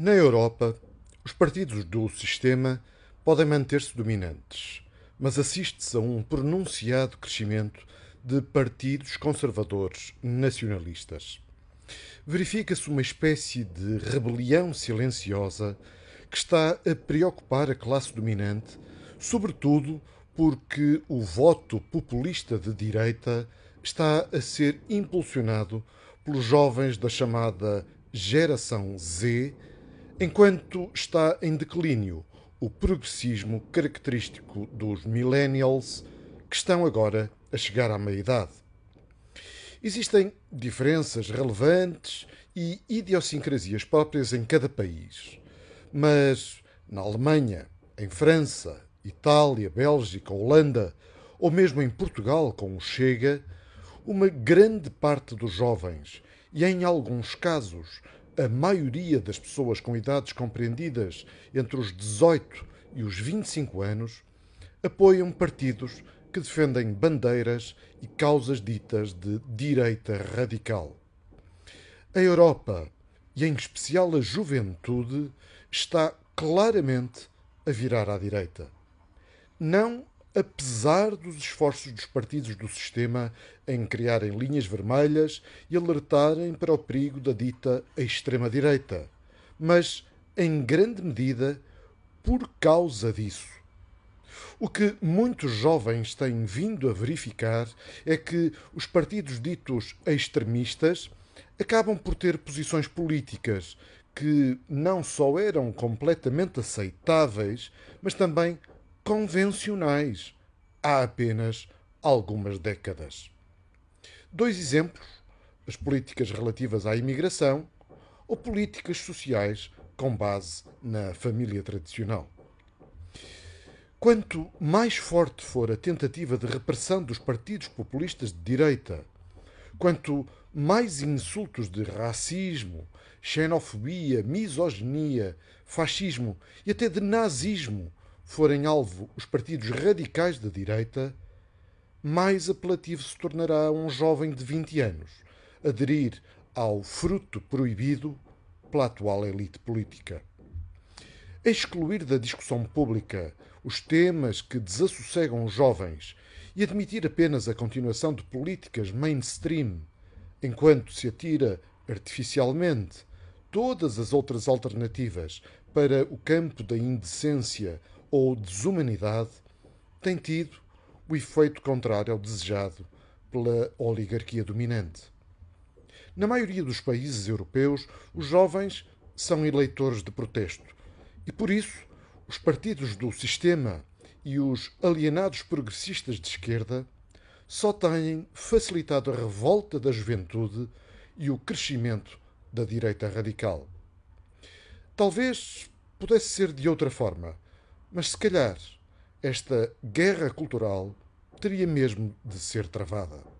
Na Europa, os partidos do sistema podem manter-se dominantes, mas assiste-se a um pronunciado crescimento de partidos conservadores nacionalistas. Verifica-se uma espécie de rebelião silenciosa que está a preocupar a classe dominante, sobretudo porque o voto populista de direita está a ser impulsionado pelos jovens da chamada geração Z Enquanto está em declínio o progressismo característico dos millennials, que estão agora a chegar à meia-idade. Existem diferenças relevantes e idiosincrasias próprias em cada país, mas na Alemanha, em França, Itália, Bélgica, Holanda ou mesmo em Portugal com o Chega, uma grande parte dos jovens, e em alguns casos a maioria das pessoas com idades compreendidas entre os 18 e os 25 anos apoiam partidos que defendem bandeiras e causas ditas de direita radical. A Europa, e em especial a juventude, está claramente a virar à direita. Não apesar dos esforços dos partidos do sistema em criarem linhas vermelhas e alertarem para o perigo da dita extrema-direita, mas, em grande medida, por causa disso. O que muitos jovens têm vindo a verificar é que os partidos ditos extremistas acabam por ter posições políticas que não só eram completamente aceitáveis, mas também convencionais há apenas algumas décadas. Dois exemplos: as políticas relativas à imigração ou políticas sociais com base na família tradicional. Quanto mais forte for a tentativa de repressão dos partidos populistas de direita, quanto mais insultos de racismo, xenofobia, misoginia, fascismo e até de nazismo forem alvo os partidos radicais da direita, mais apelativo se tornará um jovem de 20 anos aderir ao fruto proibido pela atual elite política. Excluir da discussão pública os temas que desassossegam os jovens e admitir apenas a continuação de políticas mainstream, enquanto se atira artificialmente todas as outras alternativas para o campo da indecência ou desumanidade tem tido o efeito contrário ao desejado pela oligarquia dominante. Na maioria dos países europeus, os jovens são eleitores de protesto e, por isso, os partidos do sistema e os alienados progressistas de esquerda só têm facilitado a revolta da juventude e o crescimento da direita radical. Talvez pudesse ser de outra forma mas se calhar esta guerra cultural teria mesmo de ser travada.